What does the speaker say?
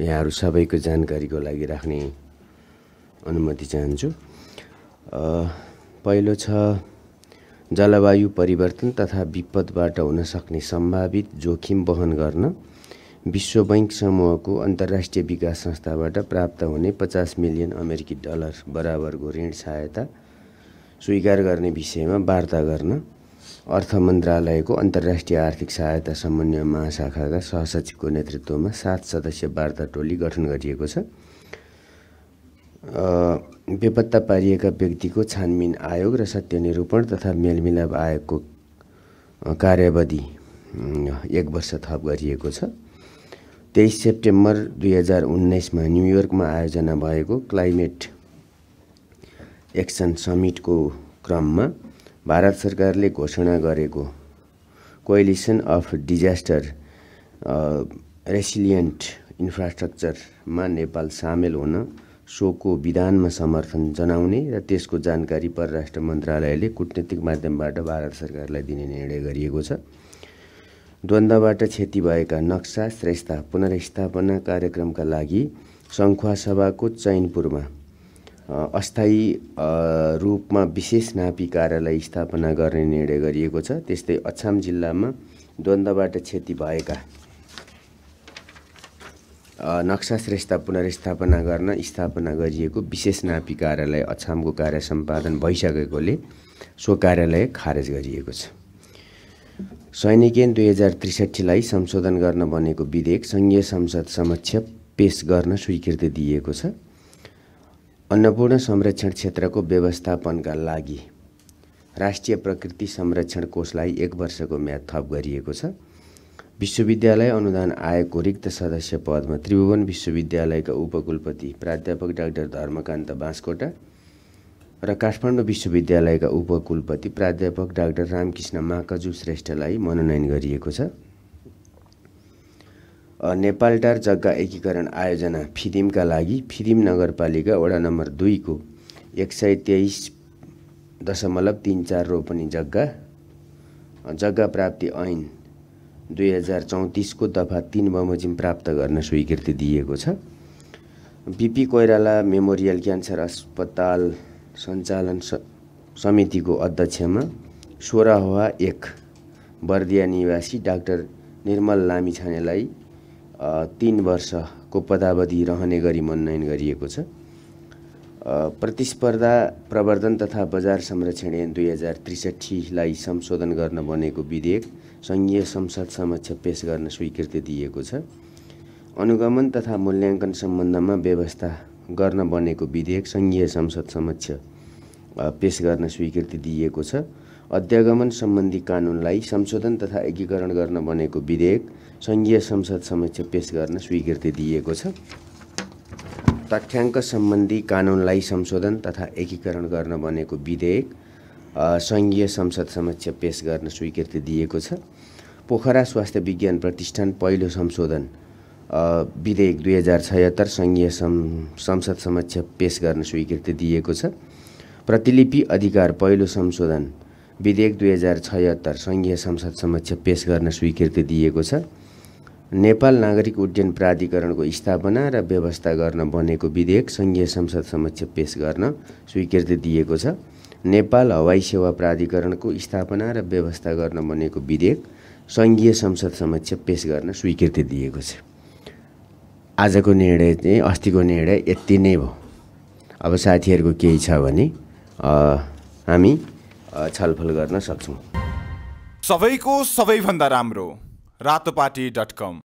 यहाँहरू सबैको जानकारीको लागि राख्ने अनुमति चाहन्छु पहिलो छ जलवायु परिवर्तन तथा विपदबाट हुन सक्ने सम्भावित जोखिम वहन गर्न विश्व बैङ्क समूहको अन्तर्राष्ट्रिय विकास संस्थाबाट प्राप्त हुने पचास मिलियन अमेरिकी डलर बराबरको ऋण सहायता स्वीकार गर्ने विषयमा वार्ता गर्न अर्थ मन्त्रालयको अन्तर्राष्ट्रिय आर्थिक सहायता समन्वय महाशाखाका सहसचिवको नेतृत्वमा सात सदस्य वार्ता टोली गठन गरिएको छ बेपत्ता पारिएका व्यक्तिको छानबिन आयोग र सत्यनिरूपण तथा मेलमिलाप आयोगको कार्यावधि एक वर्ष थप गरिएको छ तेइस सेप्टेम्बर दुई हजार उन्नाइसमा न्युयोर्कमा आयोजना भएको क्लाइमेट एक्सन समिटको क्रममा भारत सरकारले घोषणा गरेको कोइलिसन अफ डिजास्टर रेसिलियन्ट इन्फ्रास्ट्रक्चरमा नेपाल सामेल हुन सोको विधानमा समर्थन जनाउने र त्यसको जानकारी परराष्ट्र मन्त्रालयले कुटनीतिक माध्यमबाट भारत सरकारलाई दिने निर्णय गरिएको छ द्वन्द्वबाट क्षति भएका नक्सा श्रेष्ठता पुनर्स्थापना कार्यक्रमका लागि सङ्खुवा सभाको चैनपुरमा अस्थायी रूपमा विशेष नापी कार्यालय स्थापना गर्ने निर्णय गरिएको छ त्यस्तै अछाम जिल्लामा द्वन्द्वबाट क्षति भएका नक्सा श्रेष्ठ पुनर्स्थापना गर्न स्थापना गरिएको विशेष नापी कार्यालय अछामको कार्य सम्पादन भइसकेकोले सो कार्यालय खारेज गरिएको छ सैनिक ऐन दुई हजार त्रिसठीलाई संशोधन गर्न बनेको विधेयक सङ्घीय संसद समक्ष पेस गर्न स्वीकृति दिएको छ अन्नपूर्ण संरक्षण क्षेत्रको व्यवस्थापनका लागि राष्ट्रिय प्रकृति संरक्षण कोषलाई एक वर्षको म्याद थप गरिएको छ विश्वविद्यालय अनुदान आयोगको रिक्त सदस्य पदमा त्रिभुवन विश्वविद्यालयका उपकुलपति प्राध्यापक डाक्टर धर्मकान्त बाँसकोटा र काठमाडौँ विश्वविद्यालयका उपकुलपति प्राध्यापक डाक्टर रामकृष्ण माकजु श्रेष्ठलाई मनोनयन गरिएको छ नेपालटार जग्गा एकीकरण आयोजना फिदिमका लागि फिदिम नगरपालिका वडा नम्बर दुईको एक सय तेइस दशमलव तिन चार रोपनी जग्गा जग्गा प्राप्ति ऐन दुई हजार चौतिसको दफा तिन बमोजिम प्राप्त गर्न स्वीकृति दिएको छ बिपी कोइराला मेमोरियल क्यान्सर अस्पताल सञ्चालन समितिको अध्यक्षमा सोह्रवा एक बर्दिया निवासी डाक्टर निर्मल लामिछानेलाई तिन वर्षको पदावधि रहने गरी मनोनयन गरिएको छ प्रतिस्पर्धा प्रवर्धन तथा बजार संरक्षण ऐन दुई हजार त्रिसठीलाई संशोधन गर्न बनेको विधेयक सङ्घीय संसद समक्ष पेस गर्न स्वीकृति दिएको छ अनुगमन तथा मूल्याङ्कन सम्बन्धमा व्यवस्था गर्न बनेको विधेयक सङ्घीय संसद समक्ष पेस गर्न स्वीकृति दिएको छ अध्यागमन सम्बन्धी कानुनलाई संशोधन तथा एकीकरण गर्न बनेको विधेयक सङ्घीय संसद समक्ष पेस गर्न स्वीकृति दिएको छ तथ्याङ्क सम्बन्धी कानुनलाई संशोधन तथा एकीकरण गर्न बनेको विधेयक सङ्घीय संसद समक्ष पेस गर्न स्वीकृति दिएको छ पोखरा स्वास्थ्य विज्ञान प्रतिष्ठान पहिलो संशोधन विधेयक दुई हजार छयत्तर सङ्घीय संसद समक्ष पेस गर्न स्वीकृति दिएको छ प्रतिलिपि अधिकार पहिलो संशोधन विधेयक दुई हजार छयत्तर सङ्घीय संसद समक्ष पेस गर्न स्वीकृति दिएको छ नेपाल नागरिक उड्डयन प्राधिकरणको स्थापना र व्यवस्था गर्न बनेको विधेयक सङ्घीय संसद समक्ष पेश गर्न स्वीकृति दिएको छ नेपाल हवाई सेवा प्राधिकरणको स्थापना र व्यवस्था गर्न बनेको विधेयक सङ्घीय संसद समक्ष पेश गर्न स्वीकृति दिएको छ आजको निर्णय चाहिँ अस्तिको निर्णय यति नै भयो अब साथीहरूको केही छ भने हामी छलफल गर्न सक्छौँ सबैको सबैभन्दा राम्रो रातोपाटी डट कम